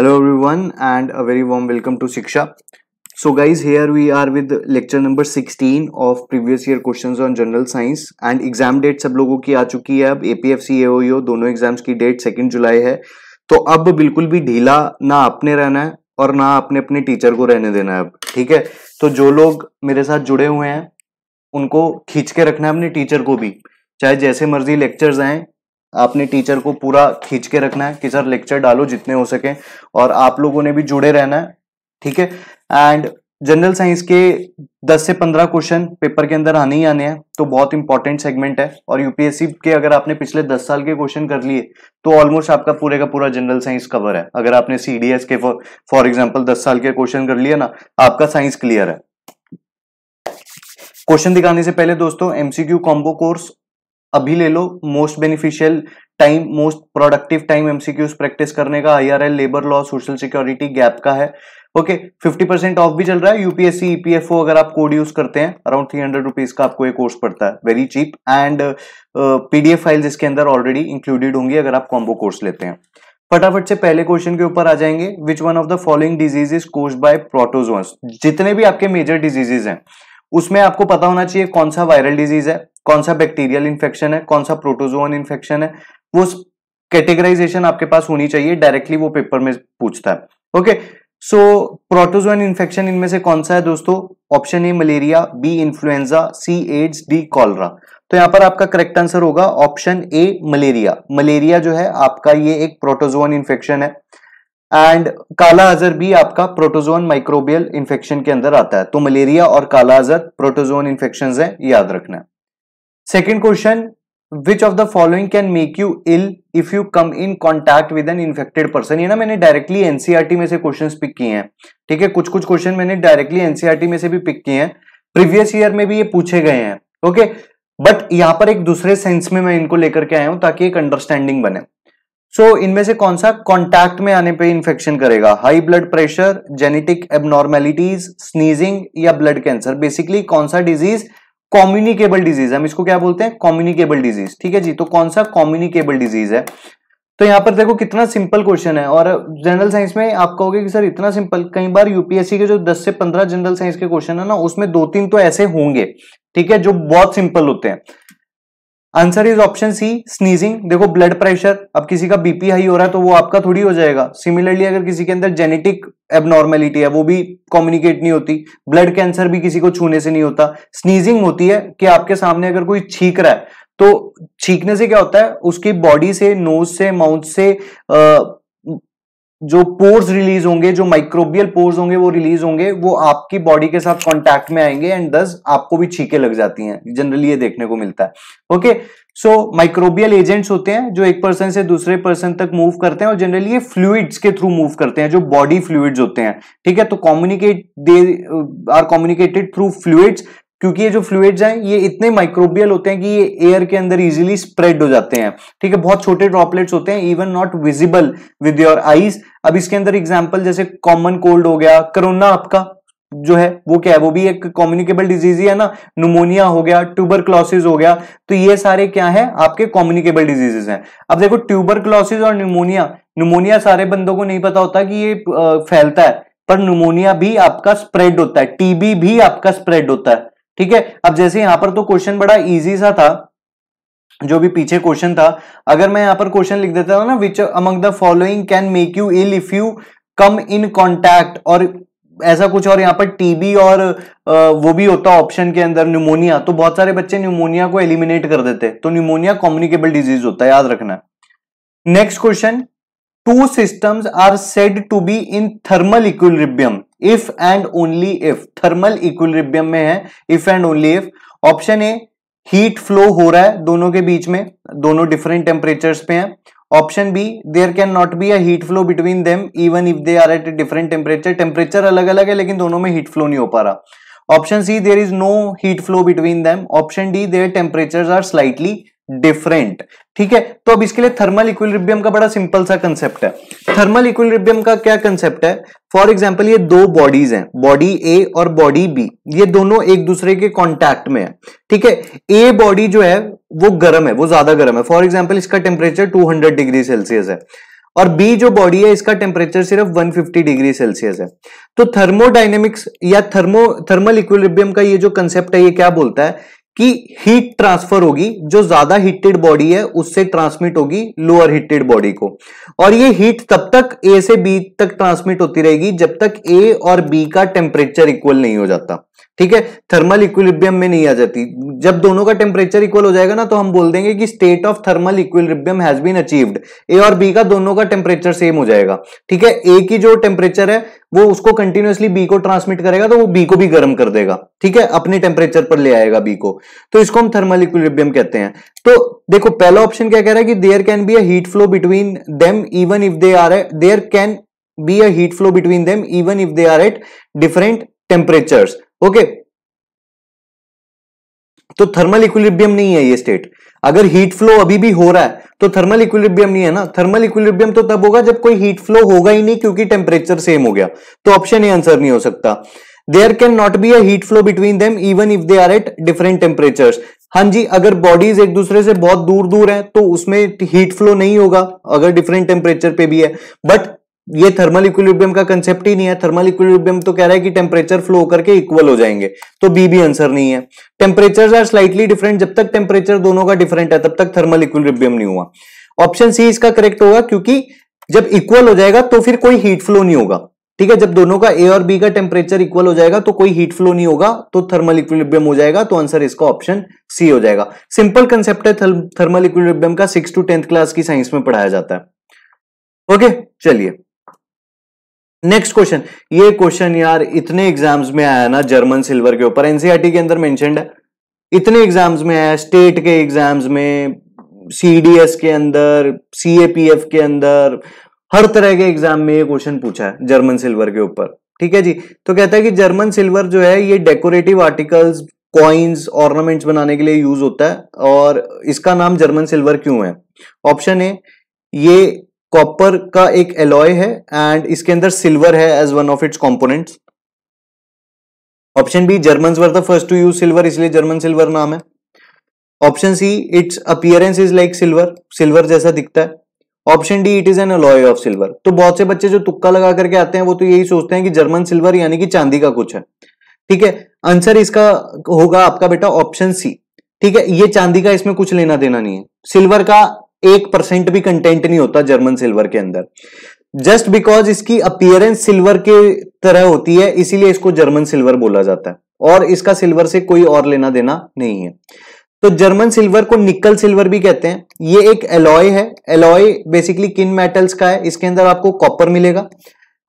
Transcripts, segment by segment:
hello everyone and a very warm welcome to shiksha so guys here we are with lecture number 16 of previous year questions on general science and exam date सब लोगों की आ चुकी है अब APFC AOEO दोनों exams की date second जुलाई है तो अब बिल्कुल भी ढीला ना अपने रहना है और ना अपने अपने टीचर को रहने देना है अब ठीक है तो जो लोग मेरे साथ जुड़े हुए हैं उनको खींच के रखना है अपने टीचर को भी चाहे जैसे मर्जी लेक्चर्स आए आपने टीचर को पूरा खींच के रखना है कि सर लेक्चर डालो जितने हो सके और आप लोगों ने भी जुड़े रहना है ठीक है एंड जनरल साइंस के 10 से 15 क्वेश्चन पेपर के अंदर आने ही आने हैं तो बहुत इंपॉर्टेंट सेगमेंट है और यूपीएससी के अगर आपने पिछले 10 साल के क्वेश्चन कर लिए तो ऑलमोस्ट आपका पूरे का पूरा जनरल साइंस कवर है अगर आपने सीडीएस के फॉर एग्जांपल 10 साल के क्वेश्चन कर लिए ना आपका साइंस क्लियर है क्वेश्चन दिखाने से पहले दोस्तों एमसीक्यू कॉम्बो कोर्स अभी ले लो most beneficial time most productive time MCQs practice करने का I R L labour law social security gap का है ओके फिफ्टी परसेंट ऑफ भी चल रहा है यूपीएससी ईपीएफओ e अगर आप कोड यूज करते हैं अराउंड थ्री हंड्रेड रुपीज का आपको ये कोर्स पड़ता है very cheap and PDF files इसके अंदर ऑलरेडी इंक्लूडेड होंगी अगर आप कॉम्बो कोर्स लेते हैं फटाफट से पहले क्वेश्चन के ऊपर आ जाएंगे which one of the following diseases cause by protozoans जितने भी आपके मेजर डिजीजेज हैं उसमें आपको पता होना चाहिए कौन सा वायरल डिजीज है कौन सा बैक्टीरियल इन्फेक्शन है कौन सा प्रोटोजोन इन्फेक्शन है वो कैटेगराइजेशन आपके पास होनी चाहिए डायरेक्टली वो पेपर में पूछता है ओके सो प्रोटोजोन इन्फेक्शन इनमें से कौन सा है दोस्तों option A malaria B influenza C AIDS D cholera तो यहां पर आपका करेक्ट आंसर होगा ऑप्शन ए मलेरिया मलेरिया जो है आपका ये एक प्रोटोजोन इन्फेक्शन है एंड काला अजर भी आपका प्रोटोजोन माइक्रोबियल इन्फेक्शन के अंदर आता है तो मलेरिया और काला अजर प्रोटोजोन इन्फेक्शन है याद रखना second question which of the following can make you ill if you come in contact with an infected person ये ना मैंने डायरेक्टली एनसीआरटी e में से क्वेश्चन पिक किए हैं ठीक है कुछ कुछ क्वेश्चन मैंने डायरेक्टली एनसीआरटी e में से भी पिक किए हैं प्रीवियस ईयर में भी ये पूछे गए हैं ओके बट यहां पर एक दूसरे सेंस में मैं इनको लेकर के आया हूं ताकि एक अंडरस्टैंडिंग बने सो so, इनमें से कौन सा कॉन्टैक्ट में आने पे इन्फेक्शन करेगा high blood pressure genetic abnormalities sneezing या ब्लड कैंसर बेसिकली कौन सा डिजीज कॉम्युनिकेबल डिजीज हम इसको क्या बोलते हैं कॉम्युनिकेबल डिजीज ठीक है जी तो कौन सा कॉम्युनिकेबल डिजीज है तो यहाँ पर देखो कितना सिंपल क्वेश्चन है और जनरल साइंस में आप कहोगे कि सर इतना सिंपल कई बार यूपीएससी के जो 10 से 15 जनरल साइंस के क्वेश्चन है ना उसमें दो तीन तो ऐसे होंगे ठीक है जो बहुत सिंपल होते हैं answer is option C sneezing देखो ब्लड प्रेशर अब किसी का बीपी हाई हो रहा है तो वो आपका थोड़ी हो जाएगा सिमिलरली अगर किसी के अंदर जेनेटिक एबनॉर्मेलिटी है वो भी कम्युनिकेट नहीं होती ब्लड कैंसर भी किसी को छूने से नहीं होता स्नीजिंग होती है कि आपके सामने अगर कोई छींक रहा है तो छींकने से क्या होता है उसकी बॉडी से नोज से माउथ से आ, जो पोर्स रिलीज होंगे जो माइक्रोबियल पोर्स होंगे वो रिलीज होंगे वो आपकी बॉडी के साथ कॉन्टैक्ट में आएंगे एंड दस आपको भी छीके लग जाती हैं जनरली ये देखने को मिलता है ओके सो माइक्रोबियल एजेंट्स होते हैं जो एक पर्सन से दूसरे पर्सन तक मूव करते हैं और जनरली ये फ्लूइड्स के थ्रू मूव करते हैं जो बॉडी फ्लूइड्स होते हैं ठीक है तो communicate they are communicated through fluids क्योंकि ये जो फ्लूड्स हैं ये इतने माइक्रोबियल होते हैं कि ये एयर के अंदर इजीली स्प्रेड हो जाते हैं ठीक है बहुत छोटे ड्रॉपलेट्स होते हैं even not visible with your eyes अब इसके अंदर एग्जाम्पल जैसे कॉमन कोल्ड हो गया कोरोना आपका जो है वो क्या है वो भी एक कॉम्युनिकेबल डिजीज ही है ना नुमोनिया हो गया ट्यूबर हो गया तो ये सारे क्या है आपके कॉम्युनिकेबल डिजीजेस हैं अब देखो ट्यूबर और न्यूमोनिया न्यूमोनिया सारे बंदों को नहीं पता होता कि ये फैलता है पर न्यूमोनिया भी आपका स्प्रेड होता है टीबी भी आपका स्प्रेड होता है ठीक है अब जैसे यहां पर तो क्वेश्चन बड़ा इजी सा था जो भी पीछे क्वेश्चन था अगर मैं यहां पर क्वेश्चन लिख देता हूं ना which among the following can make you ill if you come in contact और ऐसा कुछ और यहाँ पर टीबी और वो भी होता ऑप्शन के अंदर न्यूमोनिया तो बहुत सारे बच्चे न्यूमोनिया को एलिमिनेट कर देते तो न्यूमोनिया कॉम्युनिकेबल डिजीज होता है याद रखना next question two systems are said to be in thermal equilibrium if and only if thermal equilibrium में है if and only if option A heat flow हो रहा है दोनों के बीच में दोनों डिफरेंट टेम्परेचर्स पे हैं option B there can not be a heat flow between them even if they are at different temperature temperature अलग अलग है लेकिन दोनों में हीट फ्लो नहीं हो पा रहा option C there is no heat flow between them option D there temperature are slightly different ठीक है तो अब इसके लिए थर्मल इक्विलिब्रियम का बड़ा सिंपल सा कंसेप्ट है थर्मल इक्विलिब्रियम का क्या कंसेप्ट है फॉर एग्जाम्पल ये दो बॉडीज हैं बॉडी ए और बॉडी बी ये दोनों एक दूसरे के कॉन्टैक्ट में है ठीक है ए बॉडी जो है वो गर्म है वो ज्यादा गर्म है फॉर एग्जाम्पल इसका टेम्परेचर हंड्रेड डिग्री सेल्सियस है और बी जो बॉडी है इसका टेम्परेचर सिर्फ 150 डिग्री सेल्सियस है तो थर्मोडाइनेमिक्स या थर्मो थर्मल इक्विलिब्रियम का ये जो कंसेप्ट है ये क्या बोलता है कि हीट ट्रांसफर होगी जो ज्यादा हीटेड बॉडी है उससे ट्रांसमिट होगी लोअर हीटेड बॉडी को और ये हीट तब तक ए से बी तक ट्रांसमिट होती रहेगी जब तक ए और बी का टेम्परेचर इक्वल नहीं हो जाता ठीक है थर्मल इक्विलिब्रियम में नहीं आ जाती जब दोनों का टेम्परेचर इक्वल हो जाएगा ना तो हम बोल देंगे कि state of thermal equilibrium has been achieved A और बी का दोनों का टेम्परेचर सेम हो जाएगा ठीक है ए की जो टेम्परेचर है वो उसको कंटिन्यूसली बी को ट्रांसमिट करेगा तो वो बी को भी गर्म कर देगा ठीक है अपने टेम्परेचर पर ले आएगा बी को तो इसको हम थर्मल इक्विलिब्रियम कहते हैं तो देखो पहला ऑप्शन क्या कह रहा है कि there can be a heat flow between them even if they are there can be a heat flow between them even if they are at different temperatures okay तो थर्मल इक्विलिब्रियम नहीं है ये state अगर heat flow अभी भी हो रहा है तो थर्मल इक्विलिब्रियम नहीं है ना थर्मल इक्विलिब्रियम तो तब होगा जब कोई हीट फ्लो होगा ही नहीं क्योंकि टेम्परेचर सेम हो गया तो ऑप्शन ए आंसर नहीं हो सकता there can not be a heat flow between them even if they are at different temperature हाँ जी अगर बॉडीज एक दूसरे से बहुत दूर दूर है तो उसमें हीट फ्लो नहीं होगा अगर डिफरेंट टेम्परेचर पे भी है बट ये थर्मल इक्विलिब्रियम का कंसेप्ट ही नहीं है थर्मल इक्विलिब्रियम तो कह रहा है कि टेम्परेचर फ्लो करके इक्वल हो जाएंगे तो बी भी आंसर नहीं है टेम्परेचर आर स्लाइटली डिफरेंट जब तक टेम्परेचर दोनों का डिफरेंट है तब तक थर्मल इक्विलिब्रियम नहीं हुआ ऑप्शन सी इसका करेक्ट होगा क्योंकि जब इक्वल हो जाएगा तो फिर कोई हीट फ्लो नहीं होगा ठीक है जब दोनों का ए और बी का टेम्परेचर इक्वल हो जाएगा तो कोई हीट फ्लो नहीं होगा तो थर्मल इक्विलिब्रियम हो जाएगा तो आंसर इसका ऑप्शन सी हो जाएगा सिंपल कंसेप्ट है थर्मल इक्विलिब्रियम का सिक्स टू टेंथ क्लास की साइंस में पढ़ाया जाता है ओके चलिए नेक्स्ट क्वेश्चन ये क्वेश्चन यार इतने एग्जाम्स में आया ना जर्मन सिल्वर के ऊपर एनसीईआरटी e के अंदर मेंशनड है इतने एग्जाम्स में आया स्टेट के एग्जाम्स में सीडीएस के अंदर सीएपीएफ के अंदर हर तरह के एग्जाम में ये क्वेश्चन पूछा है जर्मन सिल्वर के ऊपर ठीक है जी तो कहता है कि जर्मन सिल्वर जो है ये डेकोरेटिव आर्टिकल्स कॉइन्स ऑर्नामेंट्स बनाने के लिए यूज होता है और इसका नाम जर्मन सिल्वर क्यों है ऑप्शन ए ये कॉपर का एक एलॉय है एंड इसके अंदर सिल्वर है as one of its component option B German were the first to use silver इसलिए जर्मन सिल्वर नाम है option C its appearance is like silver silver जैसा दिखता है option D it is an alloy of silver तो बहुत से बच्चे जो तुक्का लगा करके आते हैं वो तो यही सोचते हैं कि जर्मन सिल्वर यानी कि चांदी का कुछ है ठीक है आंसर इसका होगा आपका बेटा ऑप्शन सी ठीक है ये चांदी का इसमें कुछ लेना देना नहीं है सिल्वर का एक परसेंट भी कंटेंट नहीं होता जर्मन सिल्वर के अंदर जस्ट बिकॉज इसकी अपियरेंस सिल्वर के तरह होती है इसीलिए इसको जर्मन सिल्वर बोला जाता है और इसका सिल्वर से कोई और लेना देना नहीं है तो जर्मन सिल्वर को निकल सिल्वर भी कहते हैं ये एक एलॉय है एलॉय बेसिकली किन मेटल्स का है इसके अंदर आपको कॉपर मिलेगा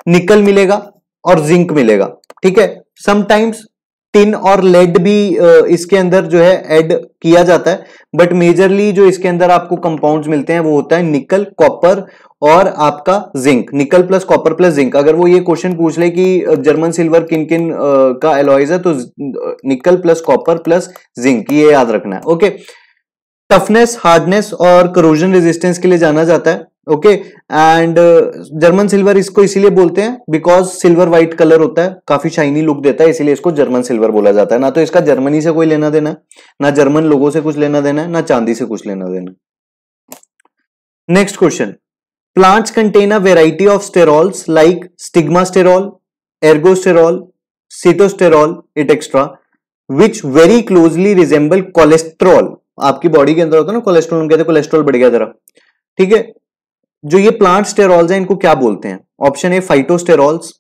निकल मिलेगा और जिंक मिलेगा ठीक है समटाइम्स टिन और लेड भी इसके अंदर जो है ऐड किया जाता है बट मेजरली जो इसके अंदर आपको कंपाउंड्स मिलते हैं वो होता है निकल कॉपर और आपका zinc nickel plus copper plus zinc अगर वो ये क्वेश्चन पूछ ले कि जर्मन सिल्वर किन किन का एलॉयज है तो nickel plus copper plus zinc ये याद रखना है ओके टफनेस हार्डनेस और करोजन रेजिस्टेंस के लिए जाना जाता है ओके एंड जर्मन सिल्वर इसको इसीलिए बोलते हैं बिकॉज सिल्वर व्हाइट कलर होता है काफी शाइनी लुक देता है इसीलिए इसको जर्मन सिल्वर बोला जाता है ना तो इसका जर्मनी से कोई लेना देना ना जर्मन लोगों से कुछ लेना देना ना चांदी से कुछ लेना देना next question plants contain a variety of sterols like stigmasterol ergosterol sitosterol it extra which very closely resemble cholesterol आपकी बॉडी के अंदर होता है ना कोलेस्ट्रॉल कहते हैं कोलेस्ट्रॉल बढ़ गया जरा ठीक है जो ये प्लांट स्टेरॉल्स हैं इनको क्या बोलते हैं option A phytosterols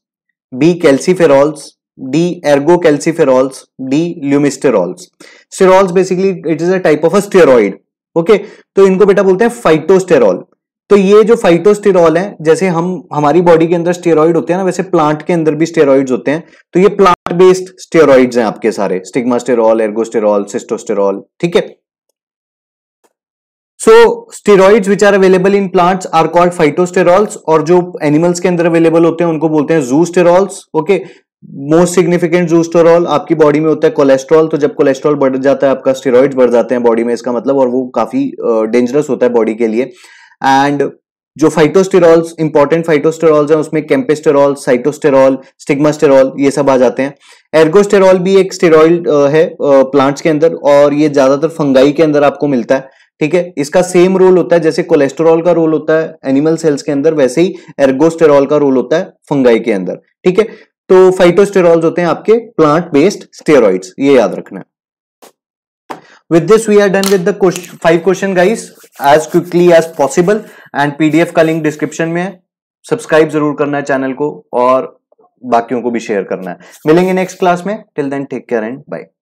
B calciferols D ergocalciferols D lumisterols sterols basically it is a type of a steroid okay तो इनको बेटा बोलते हैं फाइटोस्टेरॉल तो ये जो फाइटोस्टेरॉल है जैसे हम हमारी बॉडी के अंदर स्टेरॉइड होते हैं ना वैसे प्लांट के अंदर भी स्टेरॉइड्स होते हैं तो ये प्लांट बेस्ड स्टेरॉइड्स हैं आपके सारे स्टिग्मा स्टेरॉल एर्गोस्टेरॉल सिस्टोस्टेरॉल ठीक है so steroid which are available in plants are called phytosterols और जो एनिमल्स के अंदर अवेलेबल होते हैं उनको बोलते हैं zoosterols okay most significant sterol आपकी बॉडी में होता है कोलेस्ट्रॉल तो जब कोलेस्ट्रॉल बढ़ जाता है आपका स्टेरॉइड बढ़ जाते हैं बॉडी में इसका मतलब और वो काफी डेंजरस uh, होता है बॉडी के लिए एंड जो फाइटोस्टेरॉल्स इंपॉर्टेंट फाइटोस्टेरॉल्स हैं उसमें कैंपेस्टेरॉल साइटोस्टेरॉल स्टिग्मास्टेरॉल ये सब आ जाते हैं एर्गोस्टेरॉल भी एक स्टेरॉइड है प्लांट्स के अंदर और ये ज्यादातर फंगाई के अंदर आपको मिलता है ठीक है इसका सेम रोल होता है जैसे कोलेस्ट्रॉल का रोल होता है एनिमल सेल्स के अंदर वैसे ही एर्गोस्टेरॉल का रोल होता है फंगाई के अंदर ठीक है तो फाइटोस्टेरॉल्स होते हैं आपके प्लांट बेस्ड स्टेरॉइड्स ये याद रखना with this we are done with five question five as quickly as possible and possible and pdf का लिंक डिस्क्रिप्शन में है सब्सक्राइब जरूर करना है चैनल को और बाकियों को भी शेयर करना है मिलेंगे नेक्स्ट क्लास में till then take care and bye